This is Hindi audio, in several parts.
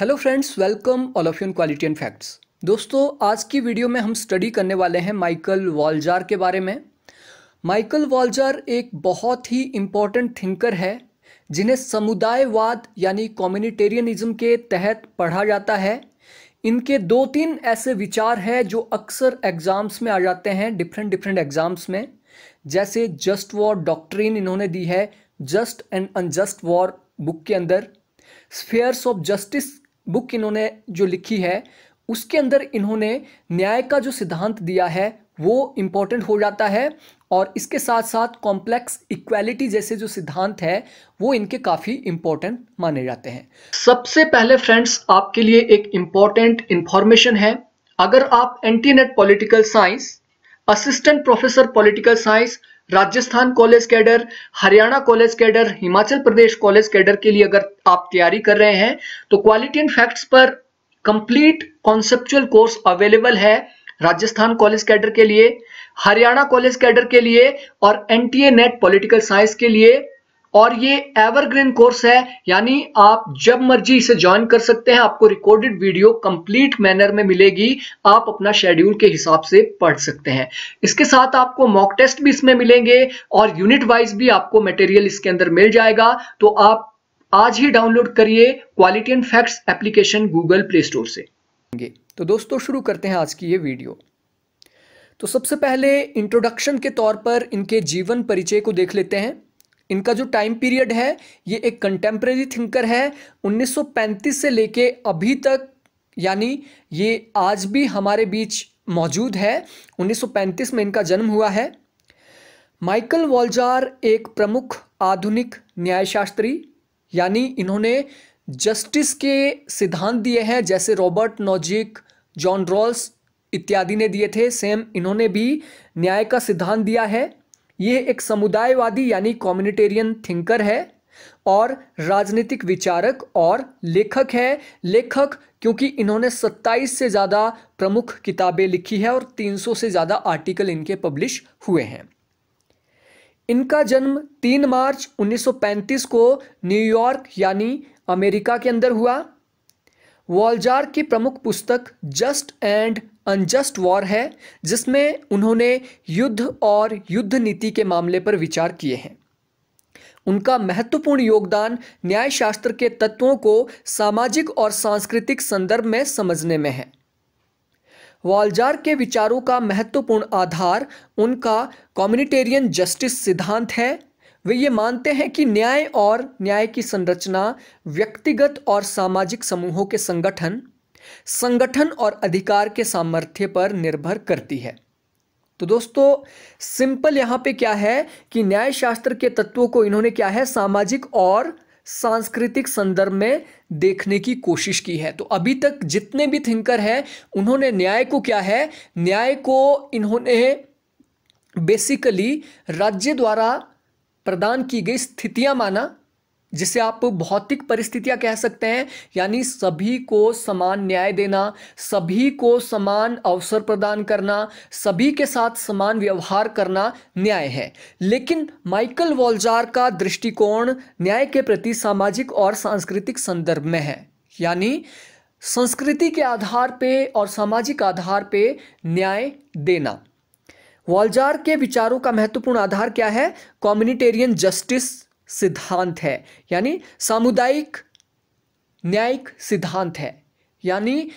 hello friends welcome all of you quality and facts दोस्तों आज की वीडियो में हम स्टडी करने वाले हैं माइकल वॉल्जार के बारे में माइकल वॉल्जार एक बहुत ही इम्पॉर्टेंट थिंकर है जिन्हें समुदायवाद यानी कम्युनिटेरियनिज्म के तहत पढ़ा जाता है इनके दो तीन ऐसे विचार हैं जो अक्सर एग्ज़ाम्स में आ जाते हैं डिफरेंट डिफरेंट एग्ज़ाम्स में जैसे जस्ट वॉर डॉक्ट्रीन इन्होंने दी है just and unjust war book के अंदर स्फेयर्स ऑफ जस्टिस बुक इन्होंने जो लिखी है उसके अंदर इन्होंने न्याय का जो सिद्धांत दिया है वो इम्पॉर्टेंट हो जाता है और इसके साथ साथ कॉम्प्लेक्स इक्वालिटी जैसे जो सिद्धांत है वो इनके काफ़ी इम्पोर्टेंट माने जाते हैं सबसे पहले फ्रेंड्स आपके लिए एक इम्पॉर्टेंट इन्फॉर्मेशन है अगर आप एंटी NET political science assistant professor political science Rajasthan college cadre Haryana college cadre Himachal Pradesh college cadre के लिए अगर आप तैयारी कर रहे हैं तो क्वालिटी एंड फैक्ट्स पर कंप्लीट कॉन्सेप्चुअल कोर्स अवेलेबल है राजस्थान कॉलेज कैडर के लिए हरियाणा कॉलेज कैडर के लिए और एनटीए नेट पॉलिटिकल साइंस के लिए और ये एवरग्रीन कोर्स है यानी आप जब मर्जी इसे ज्वाइन कर सकते हैं आपको रिकॉर्डेड वीडियो कंप्लीट मैनर में मिलेगी आप अपना शेड्यूल के हिसाब से पढ़ सकते हैं इसके साथ आपको मॉक टेस्ट भी इसमें मिलेंगे और यूनिट वाइज भी आपको मटेरियल इसके अंदर मिल जाएगा तो आप आज ही डाउनलोड करिए quality and facts application Google Play store से तो दोस्तों शुरू करते हैं आज की ये वीडियो तो सबसे पहले इंट्रोडक्शन के तौर पर इनके जीवन परिचय को देख लेते हैं इनका जो टाइम पीरियड है ये एक कंटेम्प्रेरी थिंकर है 1935 से लेके अभी तक यानी ये आज भी हमारे बीच मौजूद है 1935 में इनका जन्म हुआ है माइकल वॉल्जार एक प्रमुख आधुनिक न्यायशास्त्री यानी इन्होंने जस्टिस के सिद्धांत दिए हैं जैसे रॉबर्ट नोजिक जॉन रॉल्स इत्यादि ने दिए थे सेम इन्होंने भी न्याय का सिद्धांत दिया है ये एक समुदायवादी यानी कॉम्युनिटेरियन थिंकर है और राजनीतिक विचारक और लेखक है लेखक क्योंकि इन्होंने 27 से ज़्यादा प्रमुख किताबें लिखी है और 300 से ज़्यादा आर्टिकल इनके पब्लिश हुए हैं इनका जन्म 3 मार्च 1935 को न्यूयॉर्क यानी अमेरिका के अंदर हुआ वॉलजार की प्रमुख पुस्तक जस्ट एंड अनजस्ट वॉर है जिसमें उन्होंने युद्ध और युद्ध नीति के मामले पर विचार किए हैं उनका महत्वपूर्ण योगदान न्यायशास्त्र के तत्वों को सामाजिक और सांस्कृतिक संदर्भ में समझने में है वालजार के विचारों का महत्वपूर्ण आधार उनका कम्युनिटेरियन जस्टिस सिद्धांत है वे ये मानते हैं कि न्याय और न्याय की संरचना व्यक्तिगत और सामाजिक समूहों के संगठन संगठन और अधिकार के सामर्थ्य पर निर्भर करती है तो दोस्तों सिंपल यहां पे क्या है कि न्याय शास्त्र के तत्वों को इन्होंने क्या है सामाजिक और सांस्कृतिक संदर्भ में देखने की कोशिश की है तो अभी तक जितने भी थिंकर हैं उन्होंने न्याय को क्या है न्याय को इन्होंने बेसिकली राज्य द्वारा प्रदान की गई स्थितियां माना जिसे आप भौतिक परिस्थितियां कह सकते हैं यानी सभी को समान न्याय देना सभी को समान अवसर प्रदान करना सभी के साथ समान व्यवहार करना न्याय है लेकिन माइकल वॉल्जार का दृष्टिकोण न्याय के प्रति सामाजिक और सांस्कृतिक संदर्भ में है यानी संस्कृति के आधार पे और सामाजिक आधार पे न्याय देना वॉलजार के विचारों का महत्वपूर्ण आधार क्या है कॉम्युनिटेरियन जस्टिस सिद्धांत है यानी सामुदायिक न्यायिक सिद्धांत है यानी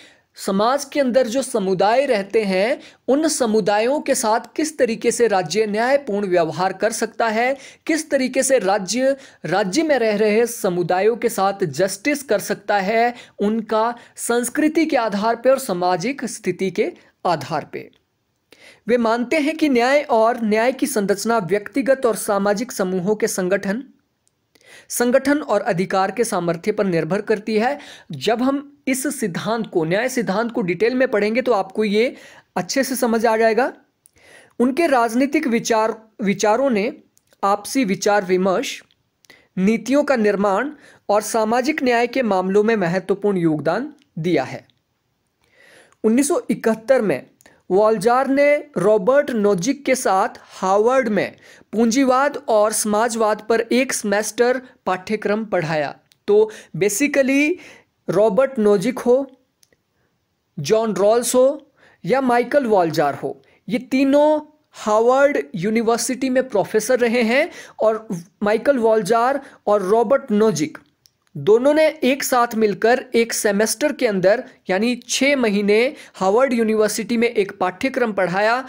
समाज के अंदर जो समुदाय रहते हैं उन समुदायों के साथ किस तरीके से राज्य न्यायपूर्ण व्यवहार कर सकता है किस तरीके से राज्य राज्य में रह रहे समुदायों के साथ जस्टिस कर सकता है उनका संस्कृति के आधार पर और सामाजिक स्थिति के आधार पर वे मानते हैं कि न्याय और न्याय की संरचना व्यक्तिगत और सामाजिक समूहों के संगठन संगठन और अधिकार के सामर्थ्य पर निर्भर करती है जब हम इस सिद्धांत को न्याय सिद्धांत को डिटेल में पढ़ेंगे तो आपको ये अच्छे से समझ आ जाएगा उनके राजनीतिक विचार विचारों ने आपसी विचार विमर्श नीतियों का निर्माण और सामाजिक न्याय के मामलों में महत्वपूर्ण योगदान दिया है 1971 में वॉलजार ने रॉबर्ट नोजिक के साथ हार्वर्ड में पूंजीवाद और समाजवाद पर एक सेमेस्टर पाठ्यक्रम पढ़ाया तो बेसिकली रॉबर्ट नोजिक हो जॉन रॉल्स हो या माइकल वॉलजार हो ये तीनों हार्वर्ड यूनिवर्सिटी में प्रोफेसर रहे हैं और माइकल वॉलजार और रॉबर्ट नोजिक दोनों ने एक साथ मिलकर एक सेमेस्टर के अंदर यानी छः महीने हार्वर्ड यूनिवर्सिटी में एक पाठ्यक्रम पढ़ाया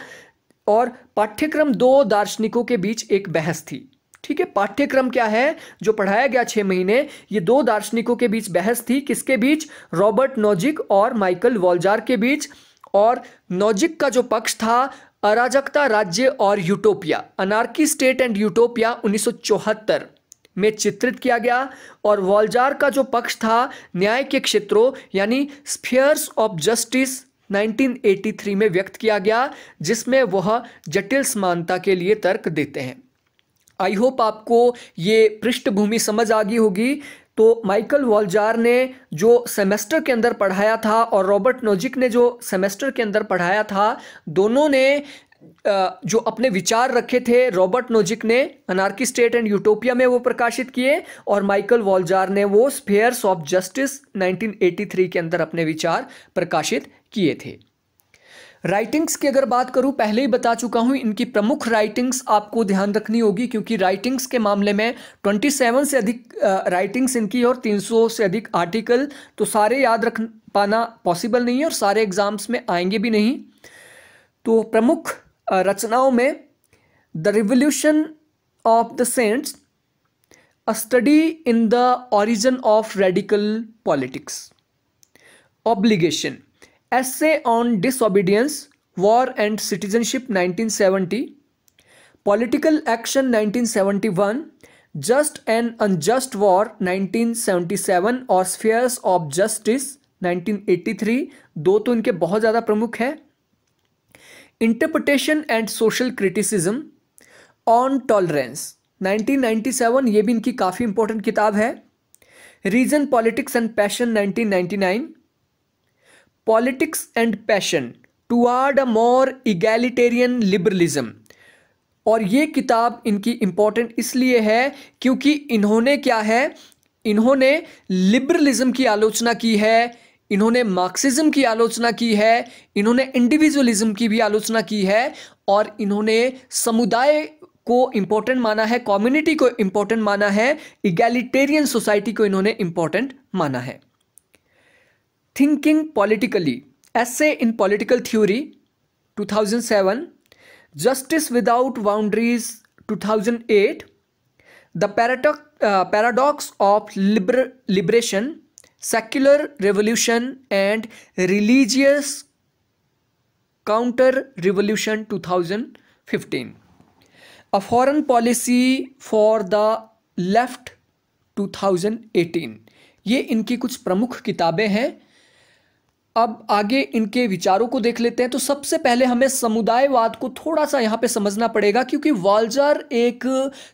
और पाठ्यक्रम दो दार्शनिकों के बीच एक बहस थी ठीक है पाठ्यक्रम क्या है जो पढ़ाया गया छः महीने ये दो दार्शनिकों के बीच बहस थी किसके बीच रॉबर्ट नोजिक और माइकल वॉल्जार के बीच और नोजिक का जो पक्ष था अराजकता राज्य और utopia anarchy state and utopia 1974 में चित्रित किया गया और वॉलजार का जो पक्ष था न्याय के क्षेत्रों यानी स्फीयर्स ऑफ जस्टिस 1983 में व्यक्त किया गया जिसमें वह जटिल समानता के लिए तर्क देते हैं आई होप आपको ये पृष्ठभूमि समझ आ गई होगी तो माइकल वॉलजार ने जो सेमेस्टर के अंदर पढ़ाया था और रॉबर्ट नोजिक ने जो सेमेस्टर के अंदर पढ़ाया था दोनों ने जो अपने विचार रखे थे रॉबर्ट नोजिक ने अनार्की स्टेट एंड यूटोपिया में वो प्रकाशित किए और माइकल वॉल्जार ने वो स्फेयर्स ऑफ जस्टिस 1983 के अंदर अपने विचार प्रकाशित किए थे राइटिंग्स की अगर बात करूं पहले ही बता चुका हूं इनकी प्रमुख राइटिंग्स आपको ध्यान रखनी होगी क्योंकि राइटिंग्स के मामले में 27 से अधिक राइटिंग्स इनकी और 300 से अधिक आर्टिकल तो सारे याद रख पाना पॉसिबल नहीं है और सारे एग्जाम्स में आएंगे भी नहीं तो प्रमुख रचनाओं में the revolution of the saints a study in the origin of radical politics obligation essay on disobedience war and citizenship 1970 political action 1971 just and unjust war 1977 और स्फेयर्स ऑफ जस्टिस 1983 दो तो इनके बहुत ज़्यादा प्रमुख हैं interpretation and social criticism on tolerance 1997 ये भी इनकी काफ़ी इंपॉर्टेंट किताब है reason politics and passion 1999 politics and passion toward a more egalitarian liberalism और ये किताब इनकी इंपॉर्टेंट इसलिए है क्योंकि इन्होंने क्या है इन्होंने लिबरलिज्म की आलोचना की है इन्होंने मार्क्सिज्म की आलोचना की है इन्होंने इंडिविजुअलिज्म की भी आलोचना की है और इन्होंने समुदाय को इम्पोर्टेंट माना है कम्युनिटी को इम्पोर्टेंट माना है इगैलिटेरियन सोसाइटी को इन्होंने इम्पोर्टेंट माना है thinking politically essays in political theory 2007 justice without boundaries 2008 the paradox of liber liberation secular revolution and religious counter revolution 2015 a foreign policy for the left 2018 ये इनकी कुछ प्रमुख किताबें हैं अब आगे इनके विचारों को देख लेते हैं तो सबसे पहले हमें समुदायवाद को थोड़ा सा यहाँ पे समझना पड़ेगा क्योंकि वालजार एक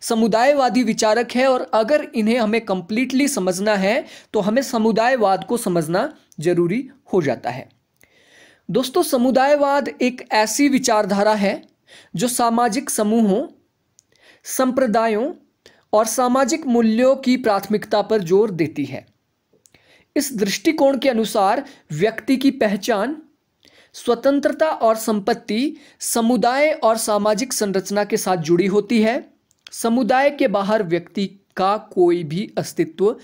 समुदायवादी विचारक है और अगर इन्हें हमें कंप्लीटली समझना है तो हमें समुदायवाद को समझना जरूरी हो जाता है दोस्तों समुदायवाद एक ऐसी विचारधारा है जो सामाजिक समूहों संप्रदायों और सामाजिक मूल्यों की प्राथमिकता पर जोर देती है इस दृष्टिकोण के अनुसार व्यक्ति की पहचान स्वतंत्रता और संपत्ति समुदाय और सामाजिक संरचना के साथ जुड़ी होती है समुदाय के बाहर व्यक्ति का कोई भी अस्तित्व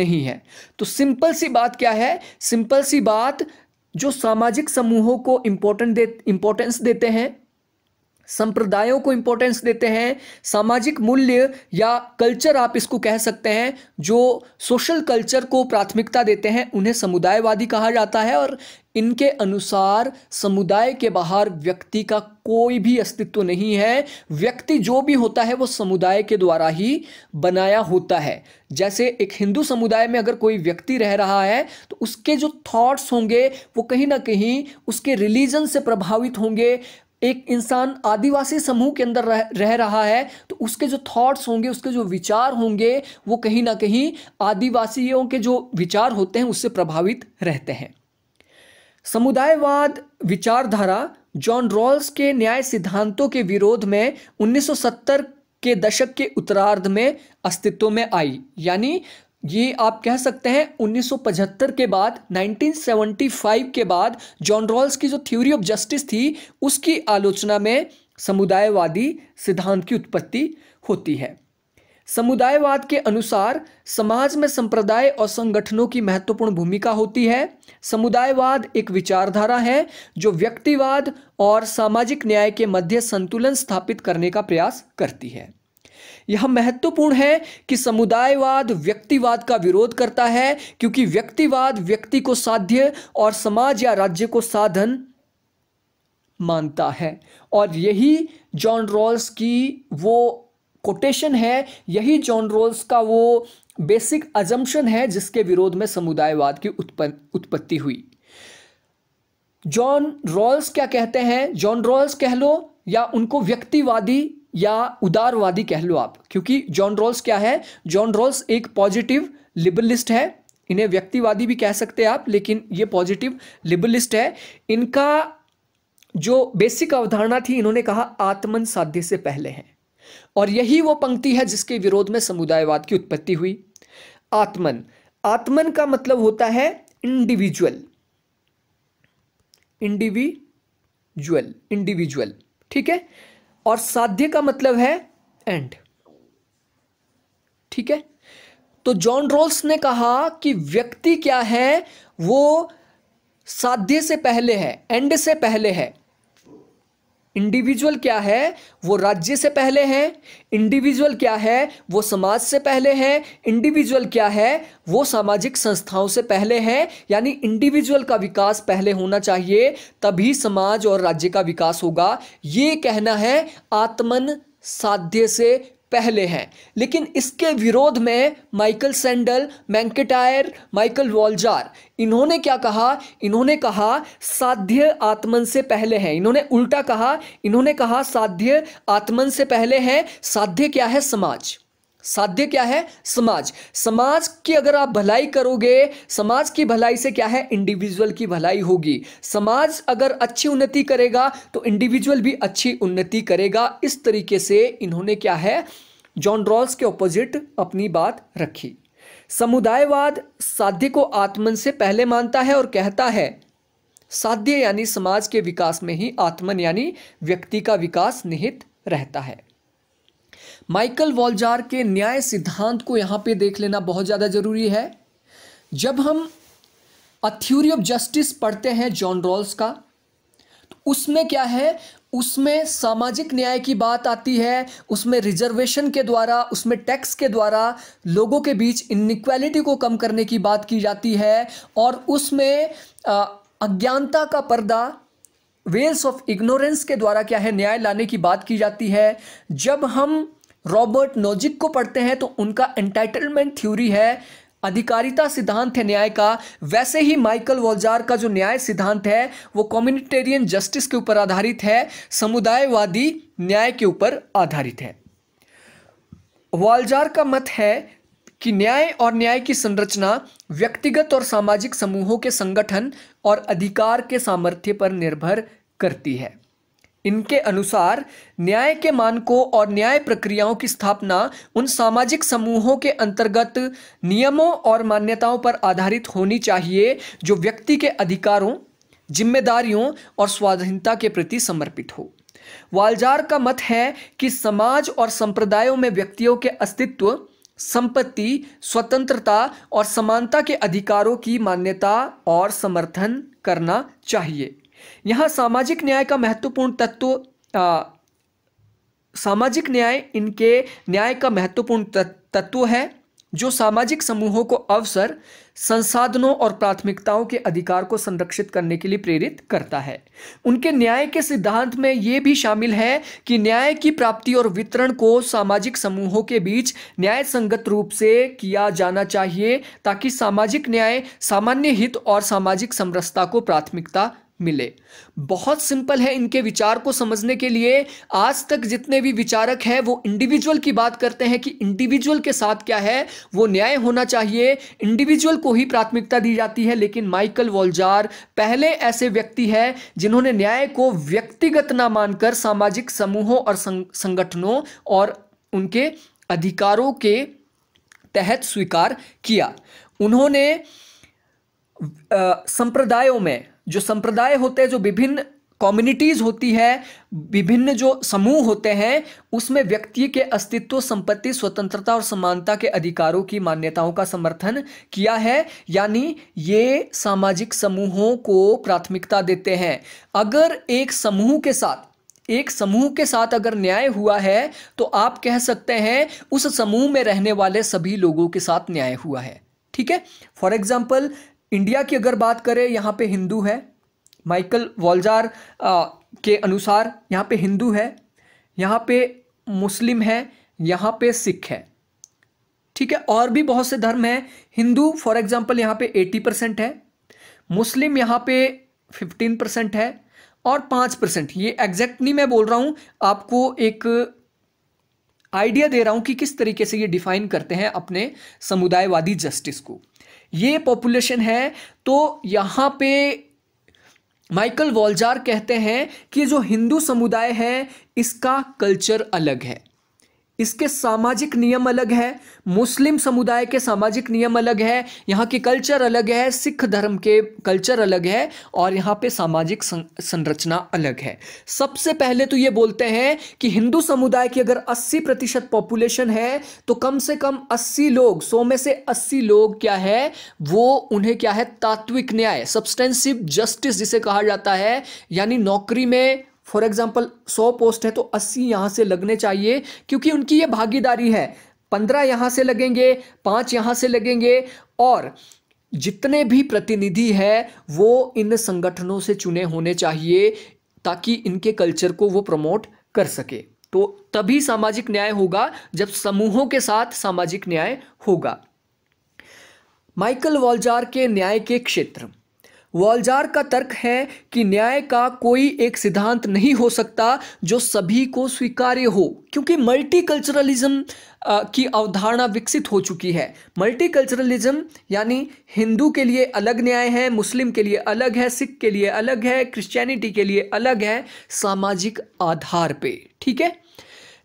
नहीं है तो सिंपल सी बात क्या है सिंपल सी बात जो सामाजिक समूहों को इम्पोर्टेंट दे इम्पोर्टेंस देते हैं संप्रदायों को इम्पोर्टेंस देते हैं सामाजिक मूल्य या कल्चर आप इसको कह सकते हैं जो सोशल कल्चर को प्राथमिकता देते हैं उन्हें समुदायवादी कहा जाता है और इनके अनुसार समुदाय के बाहर व्यक्ति का कोई भी अस्तित्व नहीं है व्यक्ति जो भी होता है वो समुदाय के द्वारा ही बनाया होता है जैसे एक हिंदू समुदाय में अगर कोई व्यक्ति रह रहा है तो उसके जो थॉट्स होंगे वो कहीं ना कहीं उसके रिलीजन से प्रभावित होंगे एक इंसान आदिवासी समूह के अंदर रह, रहा है तो उसके जो थॉट्स होंगे उसके जो विचार होंगे वो कहीं ना कहीं आदिवासियों के जो विचार होते हैं उससे प्रभावित रहते हैं समुदायवाद विचारधारा जॉन रॉल्स के न्याय सिद्धांतों के विरोध में 1970 के दशक के उत्तरार्ध में अस्तित्व में आई यानी ये आप कह सकते हैं 1975 के बाद 1975 के बाद जॉन रॉल्स की जो थ्योरी ऑफ जस्टिस थी उसकी आलोचना में समुदायवादी सिद्धांत की उत्पत्ति होती है समुदायवाद के अनुसार समाज में संप्रदाय और संगठनों की महत्वपूर्ण भूमिका होती है समुदायवाद एक विचारधारा है जो व्यक्तिवाद और सामाजिक न्याय के मध्य संतुलन स्थापित करने का प्रयास करती है यह महत्वपूर्ण है कि समुदायवाद व्यक्तिवाद का विरोध करता है क्योंकि व्यक्तिवाद व्यक्ति को साध्य और समाज या राज्य को साधन मानता है और यही जॉन रॉल्स की वो कोटेशन है यही जॉन रॉल्स का वो बेसिक अजम्पन है जिसके विरोध में समुदायवाद की उत्पत्ति हुई जॉन रॉल्स क्या कहते हैं जॉन रॉल्स कह लो या उनको व्यक्तिवादी या उदारवादी कह लो आप क्योंकि जॉन रोल्स क्या है जॉन रोल्स एक पॉजिटिव लिबरलिस्ट है इन्हें व्यक्तिवादी भी कह सकते हैं आप लेकिन ये पॉजिटिव लिबरलिस्ट है इनका जो बेसिक अवधारणा थी इन्होंने कहा आत्मन साध्य से पहले है और यही वो पंक्ति है जिसके विरोध में समुदायवाद की उत्पत्ति हुई आत्मन आत्मन का मतलब होता है इंडिविजुअल इंडिविजुअल इंडिविजुअल ठीक है और साध्य का मतलब है एंड ठीक है तो जॉन रोल्स ने कहा कि व्यक्ति क्या है वो साध्य से पहले है एंड से पहले है इंडिविजुअल क्या है वो राज्य से पहले है इंडिविजुअल क्या है वो समाज से पहले है इंडिविजुअल क्या है वो सामाजिक संस्थाओं से पहले है यानी इंडिविजुअल का विकास पहले होना चाहिए तभी समाज और राज्य का विकास होगा ये कहना है आत्मन साध्य से पहले हैं लेकिन इसके विरोध में Michael Sandel MacIntyre Michael Walzer इन्होंने क्या कहा इन्होंने कहा साध्य आत्मन से पहले हैं इन्होंने उल्टा कहा इन्होंने कहा साध्य आत्मन से पहले हैं साध्य क्या है समाज साध्य क्या है समाज समाज की अगर आप भलाई करोगे समाज की भलाई से क्या है इंडिविजुअल की भलाई होगी समाज अगर अच्छी उन्नति करेगा तो इंडिविजुअल भी अच्छी उन्नति करेगा इस तरीके से इन्होंने क्या है जॉन रॉल्स के ऑपोजिट अपनी बात रखी समुदायवाद साध्य को आत्मन से पहले मानता है और कहता है साध्य यानी समाज के विकास में ही आत्मन यानी व्यक्ति का विकास निहित रहता है माइकल वॉलजार के न्याय सिद्धांत को यहाँ पे देख लेना बहुत ज़्यादा ज़रूरी है जब हम अ थ्यूरी ऑफ जस्टिस पढ़ते हैं जॉन रॉल्स का तो उसमें क्या है उसमें सामाजिक न्याय की बात आती है उसमें रिजर्वेशन के द्वारा उसमें टैक्स के द्वारा लोगों के बीच इनक्वालिटी को कम करने की बात की जाती है और उसमें अज्ञानता का पर्दा वेल्स ऑफ इग्नोरेंस के द्वारा क्या है न्याय लाने की बात की जाती है जब हम रॉबर्ट नोजिक को पढ़ते हैं तो उनका एंटाइटलमेंट थ्योरी है अधिकारिता सिद्धांत है न्याय का वैसे ही माइकल वॉल्जार का जो न्याय सिद्धांत है वो कम्युनिटेरियन जस्टिस के ऊपर आधारित है समुदायवादी न्याय के ऊपर आधारित है वालजार का मत है कि न्याय और न्याय की संरचना व्यक्तिगत और सामाजिक समूहों के संगठन और अधिकार के सामर्थ्य पर निर्भर करती है इनके अनुसार न्याय के मानकों और न्याय प्रक्रियाओं की स्थापना उन सामाजिक समूहों के अंतर्गत नियमों और मान्यताओं पर आधारित होनी चाहिए जो व्यक्ति के अधिकारों जिम्मेदारियों और स्वाधीनता के प्रति समर्पित हो वालजार का मत है कि समाज और संप्रदायों में व्यक्तियों के अस्तित्व संपत्ति स्वतंत्रता और समानता के अधिकारों की मान्यता और समर्थन करना चाहिए यहाँ सामाजिक न्याय का महत्वपूर्ण तत्व सामाजिक न्याय इनके न्याय का महत्वपूर्ण तत्व है जो सामाजिक समूहों को अवसर संसाधनों और प्राथमिकताओं के अधिकार को संरक्षित करने के लिए प्रेरित करता है उनके न्याय के सिद्धांत में ये भी शामिल है कि न्याय की प्राप्ति और वितरण को सामाजिक समूहों के बीच न्याय संगत रूप से किया जाना चाहिए ताकि सामाजिक न्याय सामान्य हित और सामाजिक समरसता को प्राथमिकता मिले बहुत सिंपल है इनके विचार को समझने के लिए आज तक जितने भी विचारक हैं वो इंडिविजुअल की बात करते हैं कि इंडिविजुअल के साथ क्या है वो न्याय होना चाहिए इंडिविजुअल को ही प्राथमिकता दी जाती है लेकिन माइकल वॉल्जार पहले ऐसे व्यक्ति है जिन्होंने न्याय को व्यक्तिगत ना मानकर सामाजिक समूहों और संगठनों और उनके अधिकारों के तहत स्वीकार किया उन्होंने संप्रदायों में जो संप्रदाय होते हैं जो विभिन्न कम्युनिटीज होती है विभिन्न जो समूह होते हैं उसमें व्यक्ति के अस्तित्व संपत्ति स्वतंत्रता और समानता के अधिकारों की मान्यताओं का समर्थन किया है यानी ये सामाजिक समूहों को प्राथमिकता देते हैं अगर एक समूह के साथ एक समूह के साथ अगर न्याय हुआ है तो आप कह सकते हैं उस समूह में रहने वाले सभी लोगों के साथ न्याय हुआ है ठीक है फॉर एग्जाम्पल इंडिया की अगर बात करें यहाँ पे हिंदू है माइकल वॉल्जार के अनुसार यहाँ पे हिंदू है यहाँ पे मुस्लिम है यहाँ पे सिख है ठीक है और भी बहुत से धर्म हैं हिंदू फॉर एग्जांपल यहाँ पे 80 परसेंट है मुस्लिम यहाँ पे 15 परसेंट है और पाँच परसेंट ये एग्जैक्ट नहीं मैं बोल रहा हूँ आपको एक आइडिया दे रहा हूँ कि किस तरीके से ये डिफाइन करते हैं अपने समुदायवादी जस्टिस को ये पॉपुलेशन है तो यहाँ पे माइकल वॉलजार कहते हैं कि जो हिंदू समुदाय है इसका कल्चर अलग है इसके सामाजिक नियम अलग है मुस्लिम समुदाय के सामाजिक नियम अलग है यहाँ के कल्चर अलग है सिख धर्म के कल्चर अलग है और यहाँ पे सामाजिक संरचना अलग है सबसे पहले तो ये बोलते हैं कि हिंदू समुदाय की अगर 80 प्रतिशत पॉपुलेशन है तो कम से कम 80 लोग 100 में से 80 लोग क्या है वो उन्हें क्या है तात्विक न्याय सब्सटेंसिव जस्टिस जिसे कहा जाता है यानी नौकरी में फॉर एग्जाम्पल सौ पोस्ट है तो अस्सी यहां से लगने चाहिए क्योंकि उनकी ये भागीदारी है पंद्रह यहां से लगेंगे पाँच यहां से लगेंगे और जितने भी प्रतिनिधि है वो इन संगठनों से चुने होने चाहिए ताकि इनके कल्चर को वो प्रमोट कर सके तो तभी सामाजिक न्याय होगा जब समूहों के साथ सामाजिक न्याय होगा माइकल वॉल्जार के न्याय के क्षेत्र वॉलजार का तर्क है कि न्याय का कोई एक सिद्धांत नहीं हो सकता जो सभी को स्वीकार्य हो क्योंकि मल्टीकल्चरलिज्म की अवधारणा विकसित हो चुकी है मल्टीकल्चरलिज्म यानी हिंदू के लिए अलग न्याय है मुस्लिम के लिए अलग है सिख के लिए अलग है क्रिश्चियनिटी के लिए अलग है सामाजिक आधार पे ठीक है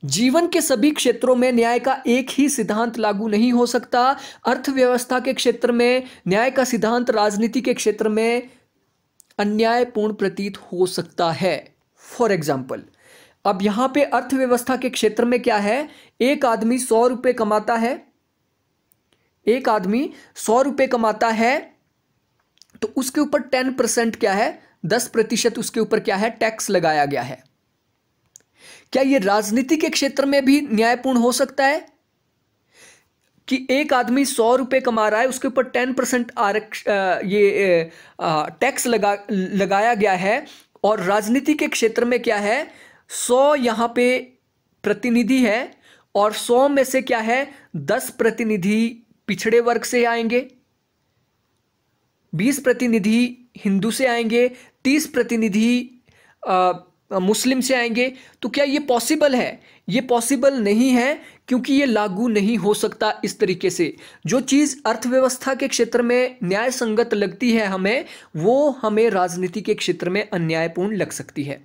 जीवन के सभी क्षेत्रों में न्याय का एक ही सिद्धांत लागू नहीं हो सकता अर्थव्यवस्था के क्षेत्र में न्याय का सिद्धांत राजनीति के क्षेत्र में अन्यायपूर्ण प्रतीत हो सकता है फॉर एग्जाम्पल अब यहां पे अर्थव्यवस्था के क्षेत्र में क्या है एक आदमी सौ रुपये कमाता है एक आदमी सौ रुपये कमाता है तो उसके ऊपर टेन परसेंट क्या है दस प्रतिशत उसके ऊपर क्या है टैक्स लगाया गया है क्या ये राजनीति के क्षेत्र में भी न्यायपूर्ण हो सकता है कि एक आदमी सौ रुपए कमा रहा है उसके ऊपर टेन परसेंट आरक्ष ये टैक्स लगा लगाया गया है और राजनीति के क्षेत्र में क्या है सौ यहां पे प्रतिनिधि है और सौ में से क्या है दस प्रतिनिधि पिछड़े वर्ग से आएंगे बीस प्रतिनिधि हिंदू से आएंगे तीस प्रतिनिधि मुस्लिम से आएंगे तो क्या ये पॉसिबल है ये पॉसिबल नहीं है क्योंकि ये लागू नहीं हो सकता इस तरीके से जो चीज़ अर्थव्यवस्था के क्षेत्र में न्याय संगत लगती है हमें वो हमें राजनीति के क्षेत्र में अन्यायपूर्ण लग सकती है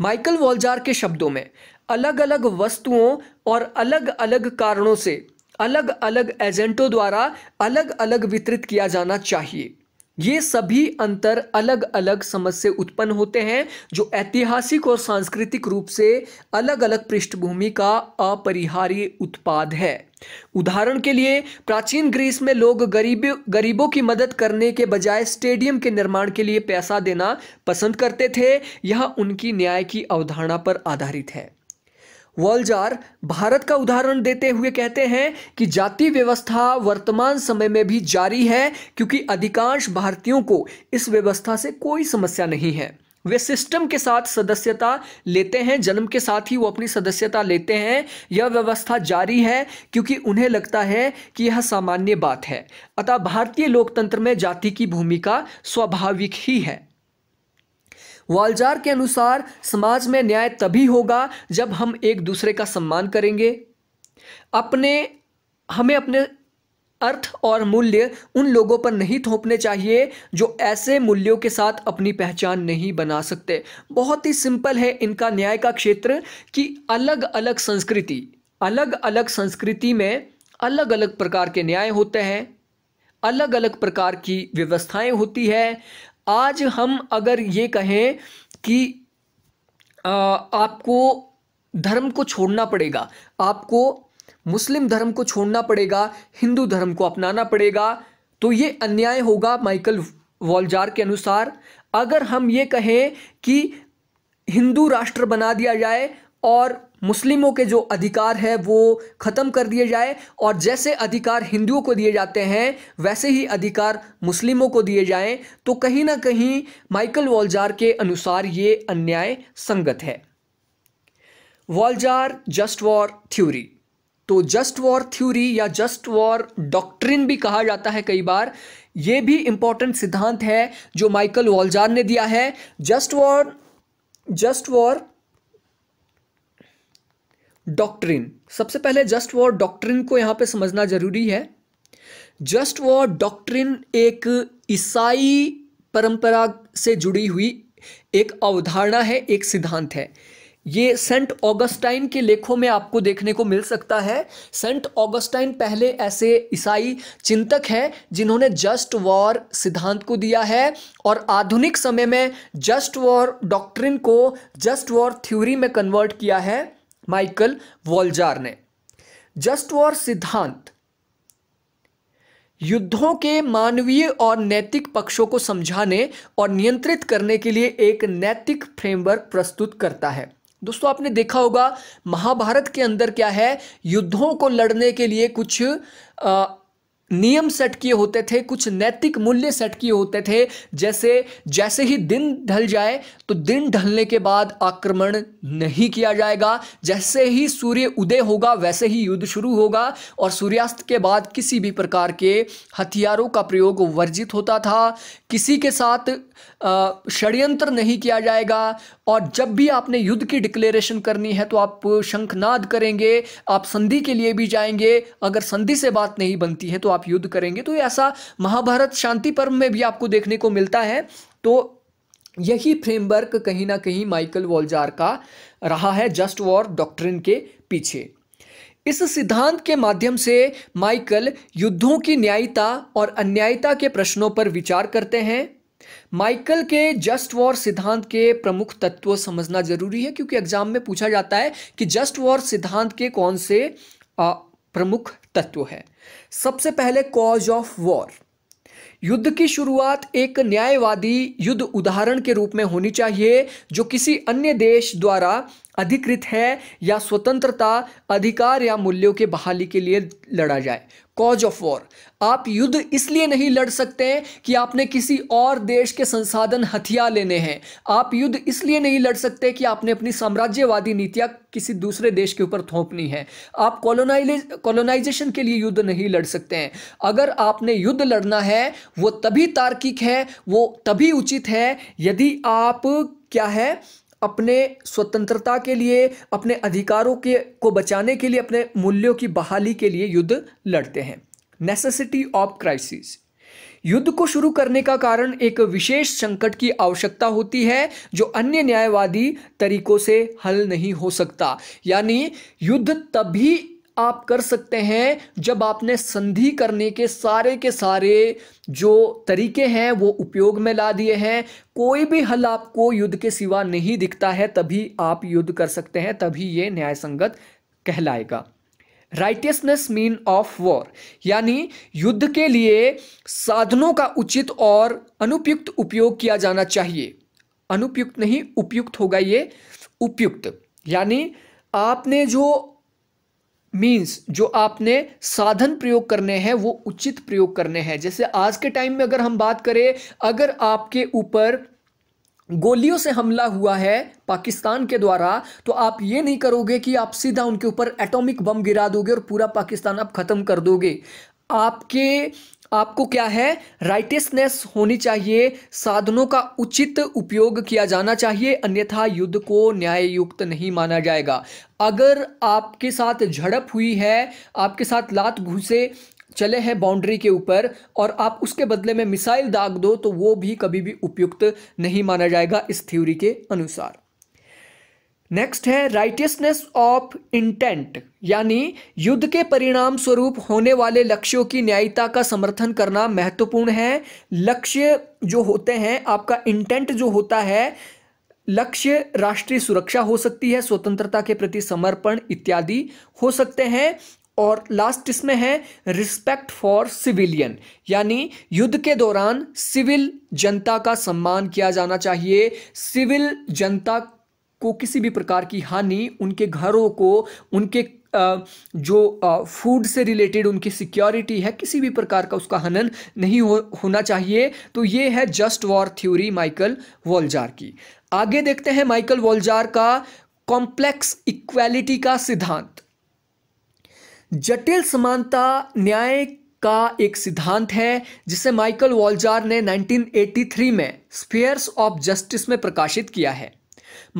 माइकल वॉल्जार के शब्दों में अलग अलग वस्तुओं और अलग अलग कारणों से अलग अलग एजेंटों द्वारा अलग अलग वितरित किया जाना चाहिए ये सभी अंतर अलग अलग समझ से उत्पन्न होते हैं जो ऐतिहासिक और सांस्कृतिक रूप से अलग अलग पृष्ठभूमि का अपरिहार्य उत्पाद है उदाहरण के लिए प्राचीन ग्रीस में लोग गरीब गरीबों की मदद करने के बजाय स्टेडियम के निर्माण के लिए पैसा देना पसंद करते थे यह उनकी न्याय की अवधारणा पर आधारित है वॉलजार भारत का उदाहरण देते हुए कहते हैं कि जाति व्यवस्था वर्तमान समय में भी जारी है क्योंकि अधिकांश भारतीयों को इस व्यवस्था से कोई समस्या नहीं है वे सिस्टम के साथ सदस्यता लेते हैं जन्म के साथ ही वो अपनी सदस्यता लेते हैं यह व्यवस्था जारी है क्योंकि उन्हें लगता है कि यह सामान्य बात है अतः भारतीय लोकतंत्र में जाति की भूमिका स्वाभाविक ही है वालजार के अनुसार समाज में न्याय तभी होगा जब हम एक दूसरे का सम्मान करेंगे अपने हमें अपने अर्थ और मूल्य उन लोगों पर नहीं थोपने चाहिए जो ऐसे मूल्यों के साथ अपनी पहचान नहीं बना सकते बहुत ही सिंपल है इनका न्याय का क्षेत्र कि अलग अलग संस्कृति अलग अलग संस्कृति में अलग अलग प्रकार के न्याय होते हैं अलग अलग प्रकार की व्यवस्थाएं होती है आज हम अगर ये कहें कि आ, आपको धर्म को छोड़ना पड़ेगा आपको मुस्लिम धर्म को छोड़ना पड़ेगा हिंदू धर्म को अपनाना पड़ेगा तो ये अन्याय होगा माइकल वॉलजार के अनुसार अगर हम ये कहें कि हिंदू राष्ट्र बना दिया जाए और मुस्लिमों के जो अधिकार है वो ख़त्म कर दिए जाए और जैसे अधिकार हिंदुओं को दिए जाते हैं वैसे ही अधिकार मुस्लिमों को दिए जाएं तो कहीं ना कहीं माइकल वॉलजार के अनुसार ये अन्याय संगत है वॉलजार जस्ट वॉर थ्योरी तो जस्ट वॉर थ्योरी या जस्ट वॉर डॉक्ट्रिन भी कहा जाता है कई बार ये भी इम्पॉर्टेंट सिद्धांत है जो माइकल वॉलजार ने दिया है just war just war doctrine सबसे पहले जस्ट वॉर डॉक्ट्रिन को यहाँ पे समझना जरूरी है जस्ट वॉर डॉक्ट्रिन एक ईसाई परंपरा से जुड़ी हुई एक अवधारणा है एक सिद्धांत है ये सेंट ऑगस्टाइन के लेखों में आपको देखने को मिल सकता है सेंट ऑगस्टाइन पहले ऐसे ईसाई चिंतक हैं जिन्होंने जस्ट वॉर सिद्धांत को दिया है और आधुनिक समय में जस्ट वॉर डॉक्ट्रिन को जस्ट वॉर थ्योरी में कन्वर्ट किया है माइकल वॉलजार ने जस्ट वॉर सिद्धांत युद्धों के मानवीय और नैतिक पक्षों को समझाने और नियंत्रित करने के लिए एक नैतिक फ्रेमवर्क प्रस्तुत करता है दोस्तों आपने देखा होगा महाभारत के अंदर क्या है युद्धों को लड़ने के लिए कुछ आ, नियम सेट किए होते थे कुछ नैतिक मूल्य सेट किए होते थे जैसे जैसे ही दिन ढल जाए तो दिन ढलने के बाद आक्रमण नहीं किया जाएगा जैसे ही सूर्य उदय होगा वैसे ही युद्ध शुरू होगा और सूर्यास्त के बाद किसी भी प्रकार के हथियारों का प्रयोग वर्जित होता था किसी के साथ षड्यंत्र नहीं किया जाएगा और जब भी आपने युद्ध की डिक्लेरेशन करनी है तो आप शंखनाद करेंगे आप संधि के लिए भी जाएंगे अगर संधि से बात नहीं बनती है तो आप युद्ध करेंगे तो ऐसा महाभारत शांति पर्व में भी आपको देखने को मिलता है तो यही फ्रेमवर्क कहीं ना कहीं माइकल वॉल्जार का रहा है जस्ट वॉर डॉक्ट्रिन के पीछे इस सिद्धांत के माध्यम से माइकल युद्धों की न्यायिता और अन्यायिता के प्रश्नों पर विचार करते हैं माइकल के जस्ट वॉर सिद्धांत के प्रमुख तत्व समझना जरूरी है क्योंकि एग्जाम में पूछा जाता है कि जस्ट वॉर सिद्धांत के कौन से प्रमुख तत्व है सबसे पहले कॉज ऑफ वॉर युद्ध की शुरुआत एक न्यायवादी युद्ध उदाहरण के रूप में होनी चाहिए जो किसी अन्य देश द्वारा अधिकृत है या स्वतंत्रता अधिकार या मूल्यों के बहाली के लिए लड़ा जाए कॉज ऑफ वॉर आप युद्ध इसलिए नहीं लड़ सकते कि आपने किसी और देश के संसाधन हथियार लेने हैं आप युद्ध इसलिए नहीं लड़ सकते कि आपने अपनी साम्राज्यवादी नीतियाँ किसी दूसरे देश के ऊपर थोपनी है आप कॉलोनाइज कॉलोनाइजेशन के लिए युद्ध नहीं लड़ सकते हैं अगर आपने युद्ध लड़ना है वो तभी तार्किक है वो तभी उचित है यदि आप क्या है अपने स्वतंत्रता के लिए अपने अधिकारों के को बचाने के लिए अपने मूल्यों की बहाली के लिए युद्ध लड़ते हैं नेसेसिटी ऑफ क्राइसिस युद्ध को शुरू करने का कारण एक विशेष संकट की आवश्यकता होती है जो अन्य न्यायवादी तरीकों से हल नहीं हो सकता यानी युद्ध तभी आप कर सकते हैं जब आपने संधि करने के सारे के सारे जो तरीके हैं वो उपयोग में ला दिए हैं कोई भी हल आपको युद्ध के सिवा नहीं दिखता है तभी आप युद्ध कर सकते हैं तभी ये न्याय संगत कहलाएगा राइटियसनेस मीन ऑफ वॉर यानी युद्ध के लिए साधनों का उचित और अनुपयुक्त उपयोग किया जाना चाहिए अनुपयुक्त नहीं उपयुक्त होगा ये उपयुक्त यानी आपने जो मीन्स जो आपने साधन प्रयोग करने हैं वो उचित प्रयोग करने हैं जैसे आज के टाइम में अगर हम बात करें अगर आपके ऊपर गोलियों से हमला हुआ है पाकिस्तान के द्वारा तो आप ये नहीं करोगे कि आप सीधा उनके ऊपर एटॉमिक बम गिरा दोगे और पूरा पाकिस्तान आप ख़त्म कर दोगे आपके आपको क्या है राइटियसनेस होनी चाहिए साधनों का उचित उपयोग किया जाना चाहिए अन्यथा युद्ध को युक्त नहीं माना जाएगा अगर आपके साथ झड़प हुई है आपके साथ लात घुसे चले हैं बाउंड्री के ऊपर और आप उसके बदले में मिसाइल दाग दो तो वो भी कभी भी उपयुक्त नहीं माना जाएगा इस थ्योरी के अनुसार नेक्स्ट है राइटियसनेस ऑफ इंटेंट यानी युद्ध के परिणाम स्वरूप होने वाले लक्ष्यों की न्यायिता का समर्थन करना महत्वपूर्ण है लक्ष्य जो होते हैं आपका इंटेंट जो होता है लक्ष्य राष्ट्रीय सुरक्षा हो सकती है स्वतंत्रता के प्रति समर्पण इत्यादि हो सकते हैं और लास्ट इसमें है रिस्पेक्ट फॉर सिविलियन यानी युद्ध के दौरान सिविल जनता का सम्मान किया जाना चाहिए सिविल जनता को किसी भी प्रकार की हानि उनके घरों को उनके जो फूड से रिलेटेड उनकी सिक्योरिटी है किसी भी प्रकार का उसका हनन नहीं हो होना चाहिए तो ये है just war theory Michael Walzer की आगे देखते हैं माइकल वॉलजार का कॉम्प्लेक्स इक्वालिटी का सिद्धांत जटिल समानता न्याय का एक सिद्धांत है जिसे माइकल वॉलजार ने 1983 में स्पेयर्स ऑफ जस्टिस में प्रकाशित किया है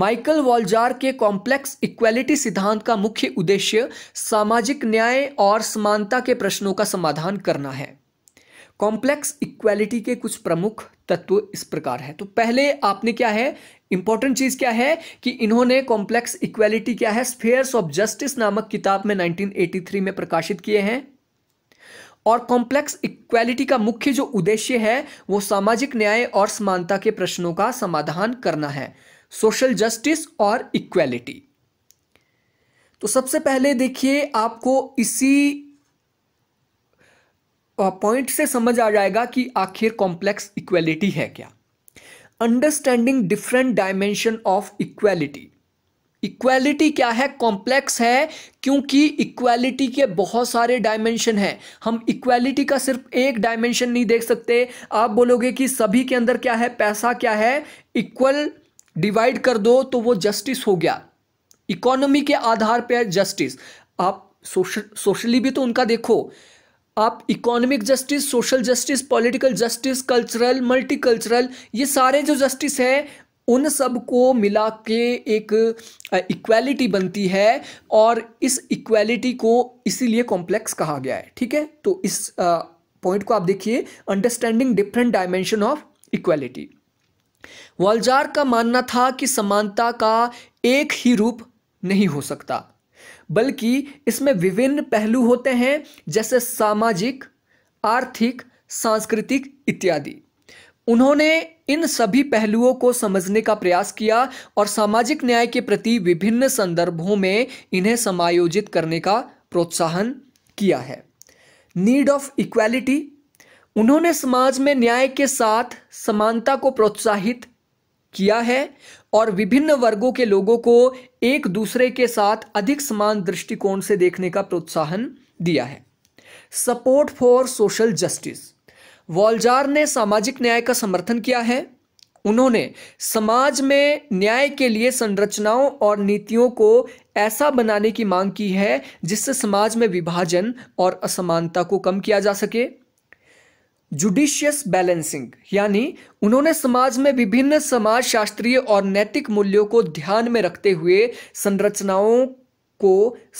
माइकल वॉलजार के कॉम्प्लेक्स इक्वेलिटी सिद्धांत का मुख्य उद्देश्य सामाजिक न्याय और समानता के प्रश्नों का समाधान करना है कॉम्प्लेक्स इक्वेलिटी के कुछ प्रमुख तत्व इस प्रकार है तो पहले आपने क्या है इंपॉर्टेंट चीज क्या है कि इन्होंने कॉम्प्लेक्स इक्वेलिटी क्या है स्फेयर्स ऑफ जस्टिस नामक किताब में 1983 में प्रकाशित किए हैं और कॉम्प्लेक्स इक्वेलिटी का मुख्य जो उद्देश्य है वो सामाजिक न्याय और समानता के प्रश्नों का समाधान करना है सोशल जस्टिस और इक्वेलिटी तो सबसे पहले देखिए आपको इसी पॉइंट से समझ आ जाएगा कि आखिर कॉम्प्लेक्स इक्वेलिटी है क्या understanding different dimension of equality equality क्या है कॉम्प्लेक्स है क्योंकि इक्वेलिटी के बहुत सारे डायमेंशन हैं हम इक्वेलिटी का सिर्फ एक डायमेंशन नहीं देख सकते आप बोलोगे कि सभी के अंदर क्या है पैसा क्या है इक्वल डिवाइड कर दो तो वो जस्टिस हो गया इकोनॉमी के आधार पर जस्टिस आप सोशल सोशली भी तो उनका देखो आप economic justice social justice political justice cultural multicultural ये सारे जो जस्टिस है उन सब को मिला के एक इक्वालिटी बनती है और इस इक्वालिटी को इसीलिए कॉम्प्लेक्स कहा गया है ठीक है तो इस पॉइंट को आप देखिए understanding different dimension of equality Walzer का मानना था कि समानता का एक ही रूप नहीं हो सकता बल्कि इसमें विभिन्न पहलू होते हैं जैसे सामाजिक आर्थिक सांस्कृतिक इत्यादि उन्होंने इन सभी पहलुओं को समझने का प्रयास किया और सामाजिक न्याय के प्रति विभिन्न संदर्भों में इन्हें समायोजित करने का प्रोत्साहन किया है नीड ऑफ इक्वालिटी उन्होंने समाज में न्याय के साथ समानता को प्रोत्साहित किया है और विभिन्न वर्गों के लोगों को एक दूसरे के साथ अधिक समान दृष्टिकोण से देखने का प्रोत्साहन दिया है support for social justice Walzer ने सामाजिक न्याय का समर्थन किया है उन्होंने समाज में न्याय के लिए संरचनाओं और नीतियों को ऐसा बनाने की मांग की है जिससे समाज में विभाजन और असमानता को कम किया जा सके जुडिशियस बैलेंसिंग यानी उन्होंने समाज में विभिन्न समाज शास्त्रीय और नैतिक मूल्यों को ध्यान में रखते हुए संरचनाओं को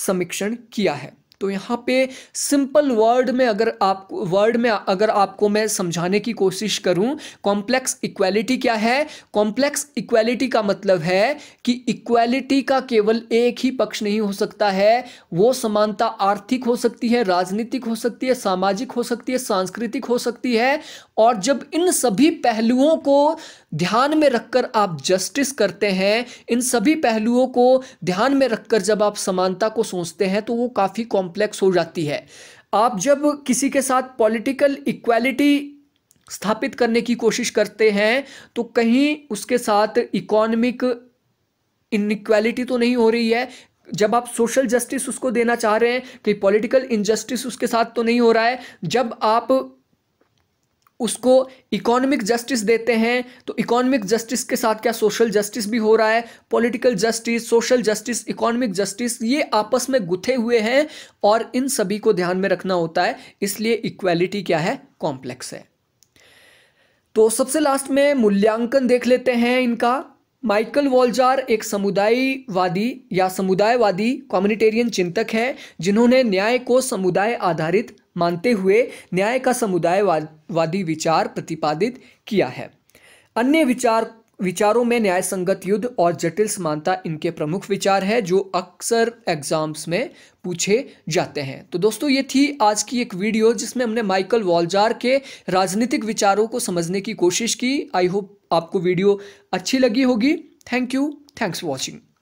समीक्षण किया है तो यहाँ पे सिंपल वर्ड में अगर आप वर्ड में अगर आपको मैं समझाने की कोशिश करूँ कॉम्प्लेक्स इक्वालिटी क्या है कॉम्प्लेक्स इक्वालिटी का मतलब है कि इक्वालिटी का केवल एक ही पक्ष नहीं हो सकता है वो समानता आर्थिक हो सकती है राजनीतिक हो सकती है सामाजिक हो सकती है सांस्कृतिक हो सकती है और जब इन सभी पहलुओं को ध्यान में रखकर आप जस्टिस करते हैं इन सभी पहलुओं को ध्यान में रखकर जब आप समानता को सोचते हैं तो वो काफ़ी कॉम्प्लेक्स हो जाती है आप जब किसी के साथ पॉलिटिकल इक्वालिटी स्थापित करने की कोशिश करते हैं तो कहीं उसके साथ इकोनॉमिक इनक्वालिटी तो नहीं हो रही है जब आप सोशल जस्टिस उसको देना चाह रहे हैं कहीं पॉलिटिकल इनजस्टिस उसके साथ तो नहीं हो रहा है जब आप उसको इकोनॉमिक जस्टिस देते हैं तो इकोनॉमिक जस्टिस के साथ क्या सोशल जस्टिस भी हो रहा है political justice social justice economic justice ये आपस में गुथे हुए हैं और इन सभी को ध्यान में रखना होता है इसलिए इक्वालिटी क्या है कॉम्प्लेक्स है तो सबसे लास्ट में मूल्यांकन देख लेते हैं इनका माइकल वॉल्जार एक समुदायवादी या समुदायवादी कम्युनिटेरियन चिंतक हैं जिन्होंने न्याय को समुदाय आधारित मानते हुए न्याय का समुदायवादी विचार प्रतिपादित किया है अन्य विचार विचारों में न्याय संगत युद्ध और जटिल समानता इनके प्रमुख विचार है जो अक्सर एग्जाम्स में पूछे जाते हैं तो दोस्तों ये थी आज की एक वीडियो जिसमें हमने माइकल वॉलजार के राजनीतिक विचारों को समझने की कोशिश की आई होप आपको वीडियो अच्छी लगी होगी thank you thanks for watching